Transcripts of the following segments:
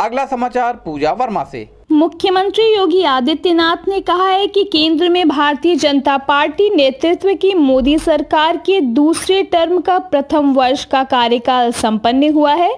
अगला समाचार पूजा वर्मा से मुख्यमंत्री योगी आदित्यनाथ ने कहा है कि केंद्र में भारतीय जनता पार्टी नेतृत्व की मोदी सरकार के दूसरे टर्म का प्रथम वर्ष का कार्यकाल संपन्न हुआ है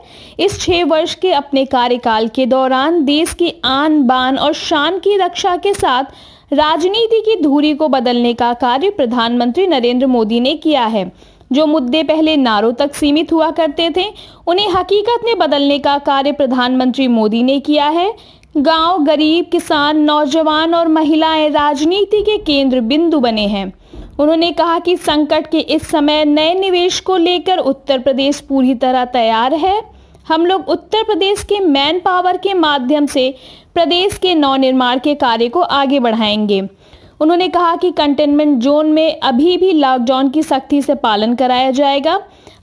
इस छह वर्ष के अपने कार्यकाल के दौरान देश की आन बान और शान की रक्षा के साथ राजनीति की धूरी को बदलने का कार्य प्रधानमंत्री नरेंद्र मोदी ने किया है जो मुद्दे पहले नारों तक सीमित हुआ करते थे उन्हें हकीकत में बदलने का कार्य प्रधानमंत्री मोदी ने किया है गांव गरीब किसान नौजवान और महिलाएं राजनीति के केंद्र बिंदु बने हैं उन्होंने कहा कि संकट के इस समय नए निवेश को लेकर उत्तर प्रदेश पूरी तरह तैयार है हम लोग उत्तर प्रदेश के मैन पावर के माध्यम से प्रदेश के नवनिर्माण के कार्य को आगे बढ़ाएंगे उन्होंने कहा कि कंटेनमेंट जोन में अभी भी लॉकडाउन की सख्ती से पालन कराया जाएगा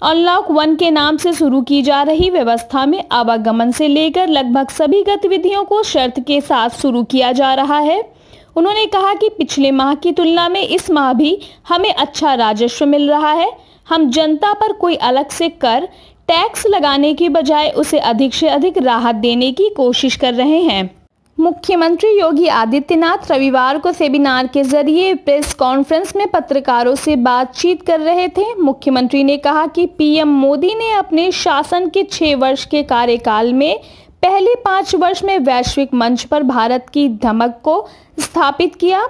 अनलॉक वन के नाम से शुरू की जा रही व्यवस्था में आवागमन से लेकर लगभग सभी गतिविधियों को शर्त के साथ शुरू किया जा रहा है उन्होंने कहा कि पिछले माह की तुलना में इस माह भी हमें अच्छा राजस्व मिल रहा है हम जनता पर कोई अलग से कर टैक्स लगाने की बजाय उसे अधिक से अधिक राहत देने की कोशिश कर रहे हैं मुख्यमंत्री योगी आदित्यनाथ रविवार को सेमिनार के जरिए प्रेस कॉन्फ्रेंस में पत्रकारों से बातचीत कर रहे थे मुख्यमंत्री ने कहा कि पीएम मोदी ने अपने शासन के छः वर्ष के कार्यकाल में पहले पाँच वर्ष में वैश्विक मंच पर भारत की धमक को स्थापित किया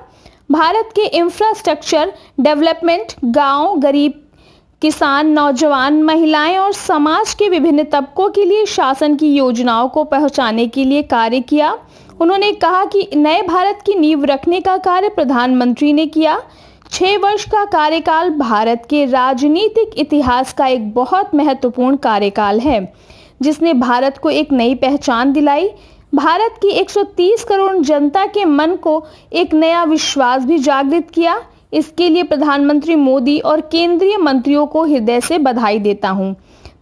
भारत के इंफ्रास्ट्रक्चर डेवलपमेंट गांव गरीब किसान नौजवान महिलाएं और समाज के विभिन्न तबकों के लिए शासन की योजनाओं को पहुंचाने के लिए कार्य किया उन्होंने कहा कि नए भारत की नींव रखने का कार्य प्रधानमंत्री ने किया छह वर्ष का कार्यकाल भारत के राजनीतिक इतिहास का एक बहुत महत्वपूर्ण कार्यकाल है जिसने भारत को एक नई पहचान दिलाई भारत की 130 करोड़ जनता के मन को एक नया विश्वास भी जागृत किया इसके लिए प्रधानमंत्री मोदी और केंद्रीय मंत्रियों को हृदय से बधाई देता हूं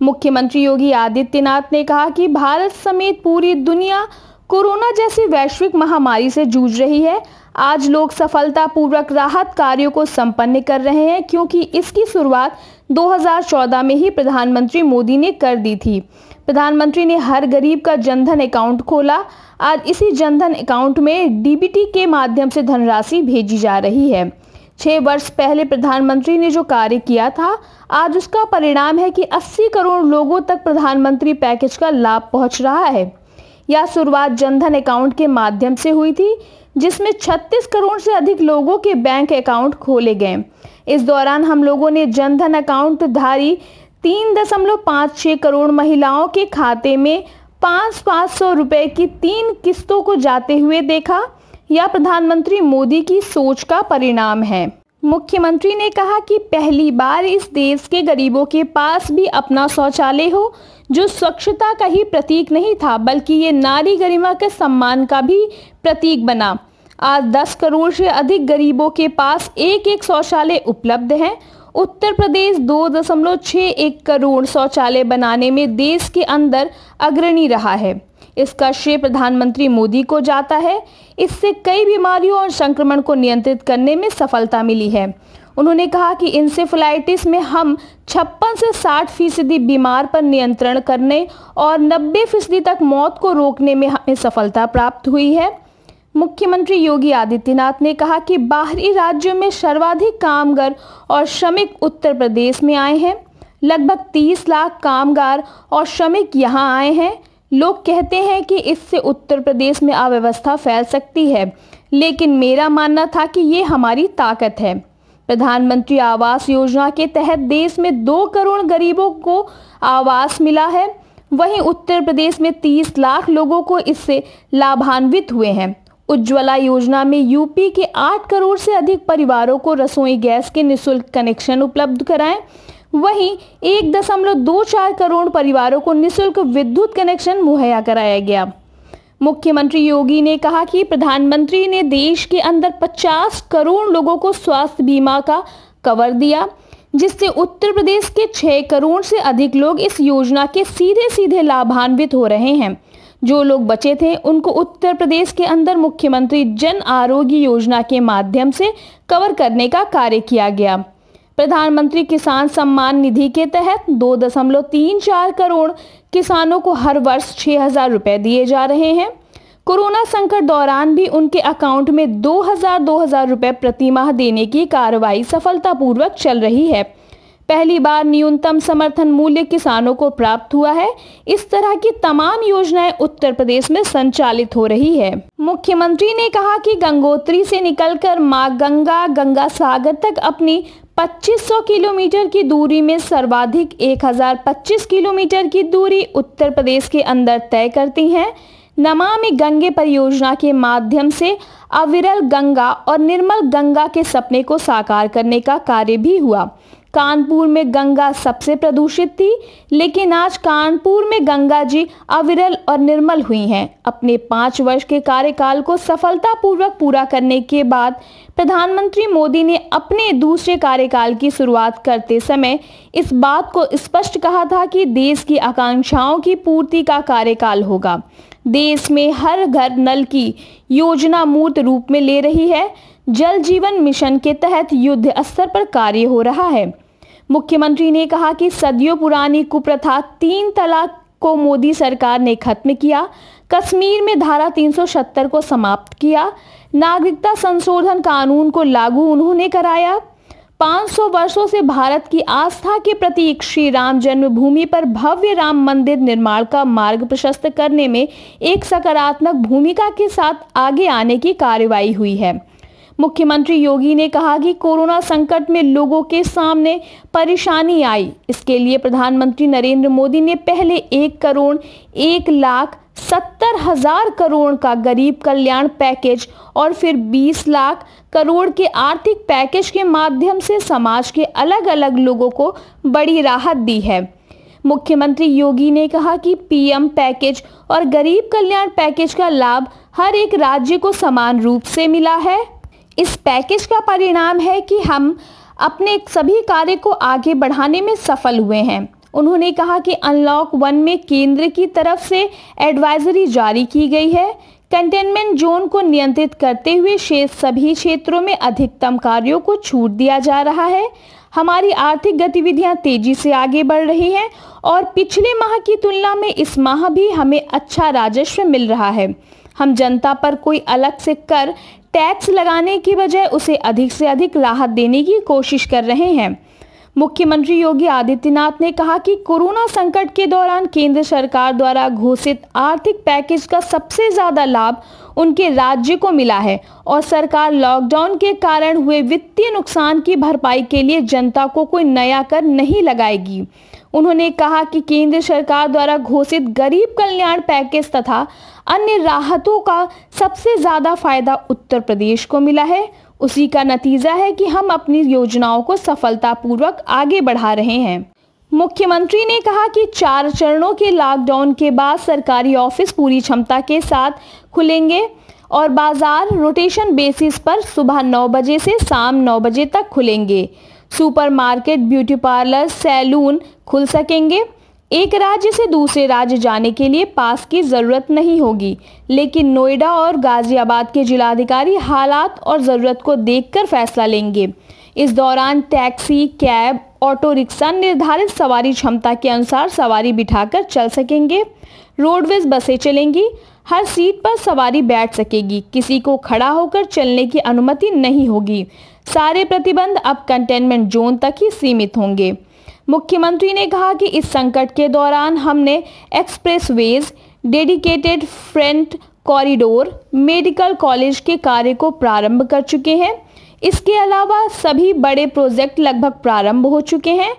मुख्यमंत्री योगी आदित्यनाथ ने कहा कि भारत समेत पूरी दुनिया कोरोना जैसी वैश्विक महामारी से जूझ रही है आज लोग सफलतापूर्वक राहत कार्यों को संपन्न कर रहे हैं क्योंकि इसकी शुरुआत 2014 में ही प्रधानमंत्री मोदी ने कर दी थी प्रधानमंत्री ने हर गरीब का जनधन अकाउंट खोला आज इसी जनधन अकाउंट में डीबीटी के माध्यम से धनराशि भेजी जा रही है छः वर्ष पहले प्रधानमंत्री ने जो कार्य किया था आज उसका परिणाम है कि 80 करोड़ लोगों तक प्रधानमंत्री पैकेज का लाभ पहुंच रहा है यह शुरुआत जनधन अकाउंट के माध्यम से हुई थी जिसमें 36 करोड़ से अधिक लोगों के बैंक अकाउंट खोले गए इस दौरान हम लोगों ने जनधन अकाउंट धारी तीन दशमलव पाँच छः करोड़ महिलाओं के खाते में पाँच पाँच सौ रुपये की तीन किस्तों को जाते हुए देखा यह प्रधानमंत्री मोदी की सोच का परिणाम है मुख्यमंत्री ने कहा कि पहली बार इस देश के गरीबों के पास भी अपना शौचालय हो जो स्वच्छता का ही प्रतीक नहीं था बल्कि ये नारी गरिमा के सम्मान का भी प्रतीक बना आज 10 करोड़ से अधिक गरीबों के पास एक एक शौचालय उपलब्ध हैं उत्तर प्रदेश दो दशमलव छः एक करोड़ शौचालय बनाने में देश के अंदर अग्रणी रहा है इसका श्रेय प्रधानमंत्री मोदी को जाता है इससे कई बीमारियों और संक्रमण को नियंत्रित करने में सफलता मिली है उन्होंने कहा कि इंसेफ्लाइटिस में हम छप्पन से साठ फीसदी बीमार पर नियंत्रण करने और नब्बे फीसदी तक मौत को रोकने में हमें सफलता प्राप्त हुई है मुख्यमंत्री योगी आदित्यनाथ ने कहा कि बाहरी राज्यों में सर्वाधिक कामगार और श्रमिक उत्तर प्रदेश में आए हैं लगभग 30 लाख कामगार और श्रमिक यहाँ आए हैं लोग कहते हैं कि इससे उत्तर प्रदेश में अव्यवस्था फैल सकती है लेकिन मेरा मानना था कि ये हमारी ताकत है प्रधानमंत्री आवास योजना के तहत देश में दो करोड़ गरीबों को आवास मिला है वहीं उत्तर प्रदेश में 30 लाख लोगों को इससे लाभान्वित हुए हैं उज्ज्वला योजना में यूपी के 8 करोड़ से अधिक परिवारों को रसोई गैस के निशुल्क कनेक्शन उपलब्ध कराएं वहीं एक दशमलव दो चार करोड़ परिवारों को निशुल्क विद्युत कनेक्शन मुहैया कराया गया मुख्यमंत्री योगी ने कहा कि प्रधानमंत्री ने देश के अंदर 50 करोड़ लोगों को स्वास्थ्य बीमा का कवर दिया जिससे उत्तर प्रदेश के 6 करोड़ से अधिक लोग इस योजना के सीधे सीधे लाभान्वित हो रहे हैं जो लोग बचे थे उनको उत्तर प्रदेश के अंदर मुख्यमंत्री जन आरोग्य योजना के माध्यम से कवर करने का कार्य किया गया प्रधानमंत्री किसान सम्मान निधि के तहत दो दशमलव तीन चार करोड़ किसानों को हर वर्ष छह हजार रुपए दिए जा रहे हैं कोरोना संकट दौरान भी उनके अकाउंट में दो दो हजार रुपए प्रति माह देने की कार्रवाई सफलतापूर्वक चल रही है पहली बार न्यूनतम समर्थन मूल्य किसानों को प्राप्त हुआ है इस तरह की तमाम योजनाएं उत्तर प्रदेश में संचालित हो रही है मुख्यमंत्री ने कहा कि गंगोत्री से निकलकर मां गंगा गंगा सागर तक अपनी 2500 किलोमीटर की दूरी में सर्वाधिक 1025 किलोमीटर की दूरी उत्तर प्रदेश के अंदर तय करती हैं नमामि गंगे परियोजना के माध्यम से अविरल गंगा और निर्मल गंगा के सपने को साकार करने का कार्य भी हुआ कानपुर में गंगा सबसे प्रदूषित थी लेकिन आज कानपुर में गंगा जी अविरल और निर्मल हुई हैं अपने पाँच वर्ष के कार्यकाल को सफलतापूर्वक पूरा करने के बाद प्रधानमंत्री मोदी ने अपने दूसरे कार्यकाल की शुरुआत करते समय इस बात को स्पष्ट कहा था कि देश की आकांक्षाओं की पूर्ति का कार्यकाल होगा देश में हर घर नल की योजना मूर्त रूप में ले रही है जल जीवन मिशन के तहत युद्ध स्तर पर कार्य हो रहा है मुख्यमंत्री ने कहा कि सदियों पुरानी कुप्रथा तीन तलाक को मोदी सरकार ने खत्म किया कश्मीर में धारा 370 को समाप्त किया नागरिकता संशोधन कानून को लागू उन्होंने कराया 500 वर्षों से भारत की आस्था के प्रतीक श्री राम जन्मभूमि पर भव्य राम मंदिर निर्माण का मार्ग प्रशस्त करने में एक सकारात्मक भूमिका के साथ आगे आने की कार्यवाही हुई है मुख्यमंत्री योगी ने कहा कि कोरोना संकट में लोगों के सामने परेशानी आई इसके लिए प्रधानमंत्री नरेंद्र मोदी ने पहले एक करोड़ एक लाख सत्तर हजार करोड़ का गरीब कल्याण पैकेज और फिर बीस लाख करोड़ के आर्थिक पैकेज के माध्यम से समाज के अलग अलग लोगों को बड़ी राहत दी है मुख्यमंत्री योगी ने कहा कि पीएम पैकेज और गरीब कल्याण पैकेज का लाभ हर एक राज्य को समान रूप से मिला है इस पैकेज का परिणाम है कि हम अपने सभी कार्य को आगे बढ़ाने में सफल हुए हैं उन्होंने कहा कि अनलॉक वन में केंद्र की तरफ से एडवाइजरी जारी की गई है कंटेनमेंट जोन को नियंत्रित करते हुए शेष सभी क्षेत्रों में अधिकतम कार्यों को छूट दिया जा रहा है हमारी आर्थिक गतिविधियां तेजी से आगे बढ़ रही हैं और पिछले माह की तुलना में इस माह भी हमें अच्छा राजस्व मिल रहा है हम जनता पर कोई अलग से कर टैक्स लगाने की बजाय उसे अधिक से अधिक राहत देने की कोशिश कर रहे हैं मुख्यमंत्री योगी आदित्यनाथ ने कहा कि कोरोना संकट के दौरान केंद्र सरकार द्वारा घोषित आर्थिक पैकेज का सबसे ज़्यादा लाभ उनके राज्य को मिला है और सरकार लॉकडाउन के कारण हुए वित्तीय नुकसान की भरपाई के लिए जनता को कोई नया कर नहीं लगाएगी उन्होंने कहा कि केंद्र सरकार द्वारा घोषित गरीब कल्याण पैकेज तथा अन्य राहतों का सबसे ज़्यादा फायदा उत्तर प्रदेश को मिला है उसी का नतीजा है कि हम अपनी योजनाओं को सफलतापूर्वक आगे बढ़ा रहे हैं मुख्यमंत्री ने कहा कि चार चरणों के लॉकडाउन के बाद सरकारी ऑफिस पूरी क्षमता के साथ खुलेंगे और बाजार रोटेशन बेसिस पर सुबह 9 बजे से शाम 9 बजे तक खुलेंगे सुपरमार्केट, ब्यूटी पार्लर सैलून खुल सकेंगे एक राज्य से दूसरे राज्य जाने के लिए पास की ज़रूरत नहीं होगी लेकिन नोएडा और गाज़ियाबाद के जिलाधिकारी हालात और ज़रूरत को देखकर फैसला लेंगे इस दौरान टैक्सी कैब ऑटो रिक्शा निर्धारित सवारी क्षमता के अनुसार सवारी बिठाकर चल सकेंगे रोडवेज बसें चलेंगी हर सीट पर सवारी बैठ सकेगी किसी को खड़ा होकर चलने की अनुमति नहीं होगी सारे प्रतिबंध अब कंटेनमेंट जोन तक ही सीमित होंगे मुख्यमंत्री ने कहा कि इस संकट के दौरान हमने वेज dedicated front corridor medical college के कार्य को प्रारंभ कर चुके हैं इसके अलावा सभी बड़े प्रोजेक्ट लगभग प्रारंभ हो चुके हैं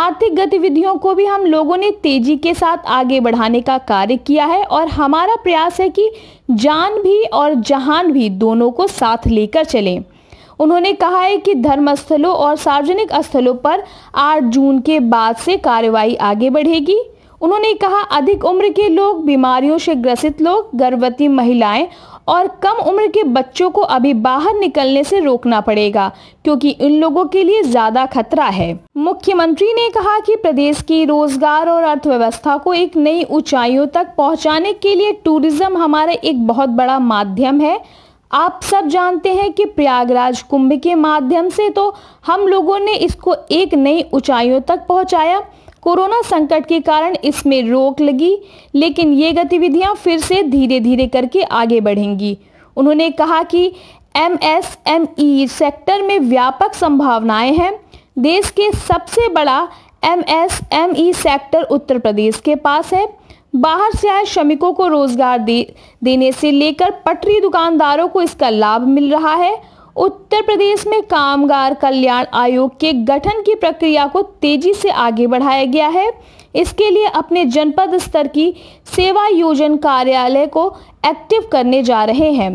आर्थिक गतिविधियों को भी हम लोगों ने तेजी के साथ आगे बढ़ाने का कार्य किया है और हमारा प्रयास है कि जान भी और जहान भी दोनों को साथ लेकर चलें उन्होंने कहा है कि धर्मस्थलों और सार्वजनिक स्थलों पर 8 जून के बाद से कार्रवाई आगे बढ़ेगी उन्होंने कहा अधिक उम्र के लोग बीमारियों से ग्रसित लोग गर्भवती महिलाएं और कम उम्र के बच्चों को अभी बाहर निकलने से रोकना पड़ेगा क्योंकि इन लोगों के लिए ज्यादा खतरा है मुख्यमंत्री ने कहा कि प्रदेश की रोजगार और अर्थव्यवस्था को एक नई ऊंचाइयों तक पहुंचाने के लिए टूरिज्म हमारा एक बहुत बड़ा माध्यम है आप सब जानते हैं कि प्रयागराज कुंभ के माध्यम से तो हम लोगों ने इसको एक नई ऊंचाइयों तक पहुंचाया कोरोना संकट के कारण इसमें रोक लगी लेकिन ये गतिविधियां फिर से धीरे धीरे करके आगे बढ़ेंगी उन्होंने कहा कि एमएसएमई सेक्टर में व्यापक संभावनाएं हैं देश के सबसे बड़ा एमएसएमई सेक्टर उत्तर प्रदेश के पास है बाहर से आए श्रमिकों को रोजगार दे, देने से लेकर पटरी दुकानदारों को इसका लाभ मिल रहा है उत्तर प्रदेश में कामगार कल्याण आयोग के गठन की प्रक्रिया को तेजी से आगे बढ़ाया गया है इसके लिए अपने जनपद स्तर की सेवा योजन कार्यालय को एक्टिव करने जा रहे हैं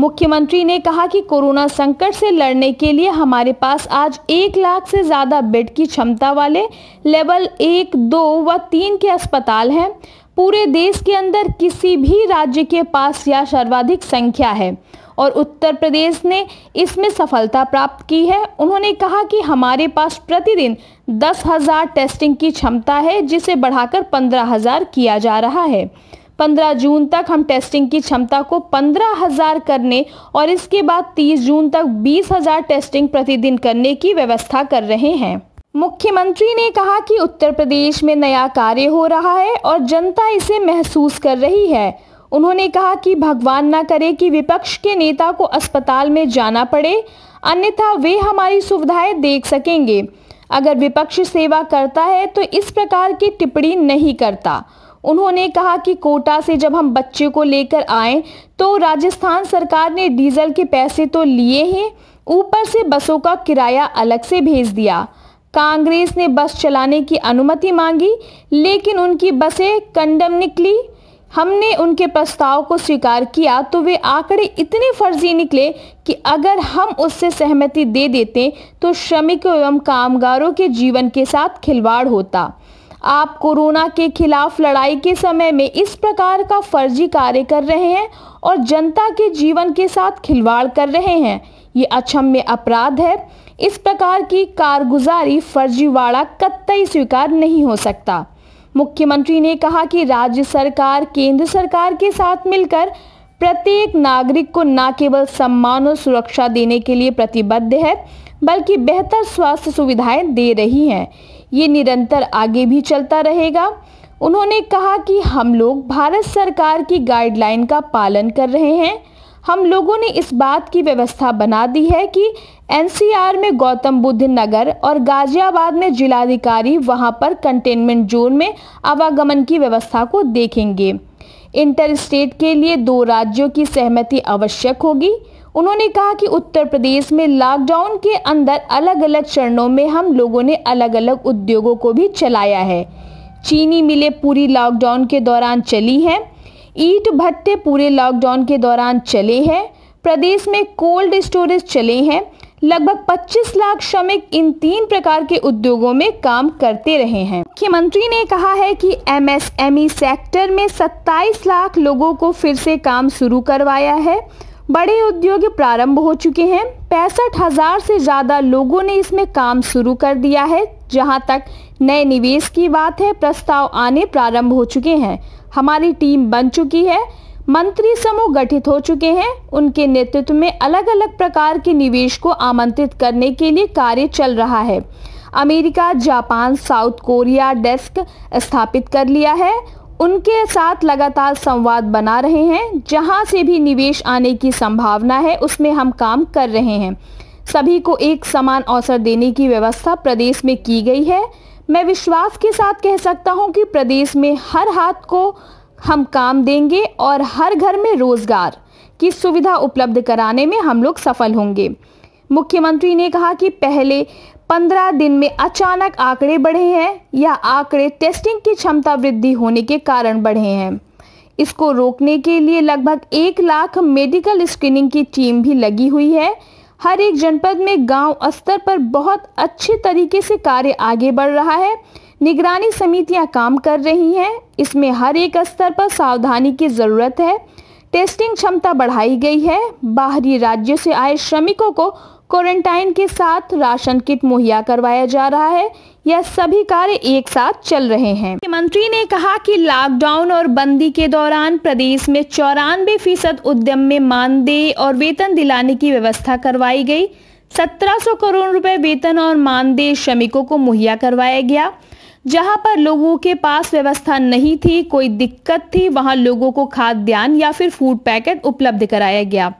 मुख्यमंत्री ने कहा कि कोरोना संकट से लड़ने के लिए हमारे पास आज एक लाख से ज़्यादा बेड की क्षमता वाले लेवल एक दो व तीन के अस्पताल हैं पूरे देश के अंदर किसी भी राज्य के पास यह सर्वाधिक संख्या है और उत्तर प्रदेश ने इसमें सफलता प्राप्त की है उन्होंने कहा कि हमारे पास प्रतिदिन दस हज़ार टेस्टिंग की क्षमता है जिसे बढ़ाकर पंद्रह हज़ार किया जा रहा है 15 जून तक हम टेस्टिंग की क्षमता को 15,000 करने और इसके बाद 30 जून तक 20,000 टेस्टिंग प्रतिदिन करने की व्यवस्था कर रहे हैं मुख्यमंत्री ने कहा कि उत्तर प्रदेश में नया कार्य हो रहा है और जनता इसे महसूस कर रही है उन्होंने कहा कि भगवान ना करे कि विपक्ष के नेता को अस्पताल में जाना पड़े अन्यथा वे हमारी सुविधाएं देख सकेंगे अगर विपक्ष सेवा करता है तो इस प्रकार की टिप्पणी नहीं करता उन्होंने कहा कि कोटा से जब हम बच्चे को लेकर आए तो राजस्थान सरकार ने डीजल के पैसे तो लिए हैं ऊपर से बसों का किराया अलग से भेज दिया कांग्रेस ने बस चलाने की अनुमति मांगी लेकिन उनकी बसें कंडम निकली हमने उनके प्रस्ताव को स्वीकार किया तो वे आंकड़े इतने फर्जी निकले कि अगर हम उससे सहमति दे देते तो श्रमिकों एवं कामगारों के जीवन के साथ खिलवाड़ होता आप कोरोना के खिलाफ लड़ाई के समय में इस प्रकार का फर्जी कार्य कर रहे हैं और जनता के जीवन के साथ खिलवाड़ कर रहे हैं ये अक्षम्य अपराध है इस प्रकार की कारगुजारी फर्जीवाड़ा कतई स्वीकार नहीं हो सकता मुख्यमंत्री ने कहा कि राज्य सरकार केंद्र सरकार के साथ मिलकर प्रत्येक नागरिक को न केवल सम्मान और सुरक्षा देने के लिए प्रतिबद्ध है बल्कि बेहतर स्वास्थ्य सुविधाएं दे रही हैं ये निरंतर आगे भी चलता रहेगा उन्होंने कहा कि हम लोग भारत सरकार की गाइडलाइन का पालन कर रहे हैं हम लोगों ने इस बात की व्यवस्था बना दी है कि एनसीआर में गौतम बुद्ध नगर और गाजियाबाद में जिलाधिकारी वहां पर कंटेनमेंट जोन में आवागमन की व्यवस्था को देखेंगे इंटर स्टेट के लिए दो राज्यों की सहमति आवश्यक होगी उन्होंने कहा कि उत्तर प्रदेश में लॉकडाउन के अंदर अलग अलग चरणों में हम लोगों ने अलग अलग उद्योगों को भी चलाया है चीनी मिलें पूरी लॉकडाउन के दौरान चली हैं ईट भट्टे पूरे लॉकडाउन के दौरान चले हैं प्रदेश में कोल्ड स्टोरेज चले हैं लगभग 25 लाख श्रमिक इन तीन प्रकार के उद्योगों में काम करते रहे हैं मुख्यमंत्री ने कहा है कि एमएसएमई सेक्टर e में 27 लाख लोगों को फिर से काम शुरू करवाया है बड़े उद्योग प्रारंभ हो चुके हैं पैंसठ हजार से ज़्यादा लोगों ने इसमें काम शुरू कर दिया है जहां तक नए निवेश की बात है प्रस्ताव आने प्रारंभ हो चुके हैं हमारी टीम बन चुकी है मंत्री समूह गठित हो चुके हैं उनके नेतृत्व में अलग अलग प्रकार के निवेश को आमंत्रित करने के लिए कार्य चल रहा है America Japan South Korea desk स्थापित कर लिया है उनके साथ लगातार संवाद बना रहे हैं जहां से भी निवेश आने की संभावना है उसमें हम काम कर रहे हैं सभी को एक समान अवसर देने की व्यवस्था प्रदेश में की गई है मैं विश्वास के साथ कह सकता हूं कि प्रदेश में हर हाथ को हम काम देंगे और हर घर में रोजगार की सुविधा उपलब्ध कराने में हम लोग सफल होंगे मुख्यमंत्री ने कहा कि पहले पंद्रह दिन में अचानक आंकड़े बढ़े हैं या आंकड़े टेस्टिंग की क्षमता वृद्धि होने के कारण बढ़े हैं इसको रोकने के लिए लगभग एक लाख मेडिकल स्क्रीनिंग की टीम भी लगी हुई है हर एक जनपद में गांव स्तर पर बहुत अच्छे तरीके से कार्य आगे बढ़ रहा है निगरानी समितियां काम कर रही हैं इसमें हर एक स्तर पर सावधानी की ज़रूरत है टेस्टिंग क्षमता बढ़ाई गई है बाहरी राज्यों से आए श्रमिकों को क्वारंटाइन के साथ राशन किट मुहैया करवाया जा रहा है यह सभी कार्य एक साथ चल रहे हैं मुख्यमंत्री ने कहा कि लॉकडाउन और बंदी के दौरान प्रदेश में चौरानवे फीसद उद्यम में मानदेय और वेतन दिलाने की व्यवस्था करवाई गई 1700 करोड़ रुपए वेतन और मानदेय श्रमिकों को मुहैया करवाया गया जहां पर लोगों के पास व्यवस्था नहीं थी कोई दिक्कत थी वहां लोगों को खाद्यान्न या फिर फूड पैकेट उपलब्ध कराया गया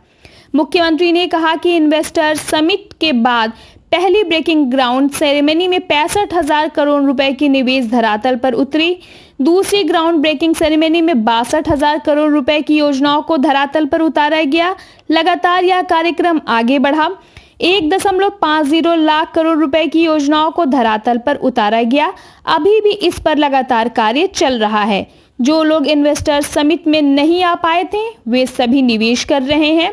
मुख्यमंत्री ने कहा कि इन्वेस्टर समिट के बाद पहली ब्रेकिंग ग्राउंड सेरेमनी में पैंसठ हजार करोड़ रुपए की निवेश धरातल पर उतरी दूसरी ग्राउंड ब्रेकिंग सेरेमनी में बासठ हजार करोड़ रुपए की योजनाओं को धरातल पर उतारा गया लगातार यह कार्यक्रम आगे बढ़ा एक दशमलव पाँच जीरो लाख करोड़ रुपए की योजनाओं को धरातल पर उतारा गया अभी भी इस पर लगातार कार्य चल रहा है जो लोग इन्वेस्टर्स समिट में नहीं आ पाए थे वे सभी निवेश कर रहे हैं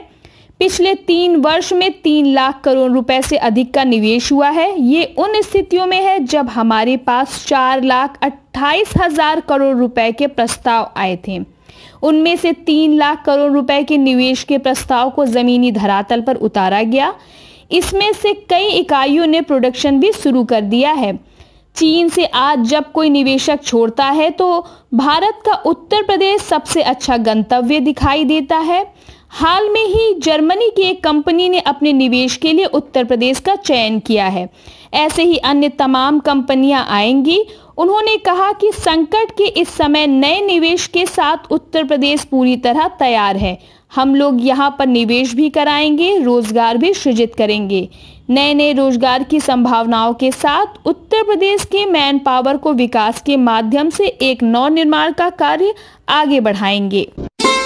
पिछले तीन वर्ष में तीन लाख करोड़ रुपए से अधिक का निवेश हुआ है ये उन स्थितियों में है जब हमारे पास चार लाख अट्ठाईस हजार करोड़ रुपए के प्रस्ताव आए थे उनमें से तीन लाख करोड़ रुपए के निवेश के प्रस्ताव को जमीनी धरातल पर उतारा गया इसमें से कई इकाइयों ने प्रोडक्शन भी शुरू कर दिया है चीन से आज जब कोई निवेशक छोड़ता है तो भारत का उत्तर प्रदेश सबसे अच्छा गंतव्य दिखाई देता है हाल में ही जर्मनी की एक कंपनी ने अपने निवेश के लिए उत्तर प्रदेश का चयन किया है ऐसे ही अन्य तमाम कंपनियां आएंगी उन्होंने कहा कि संकट के इस समय नए निवेश के साथ उत्तर प्रदेश पूरी तरह तैयार है हम लोग यहाँ पर निवेश भी कराएंगे रोजगार भी सृजित करेंगे नए नए रोजगार की संभावनाओं के साथ उत्तर प्रदेश के मैन पावर को विकास के माध्यम से एक नौ निर्माण का कार्य आगे बढ़ाएंगे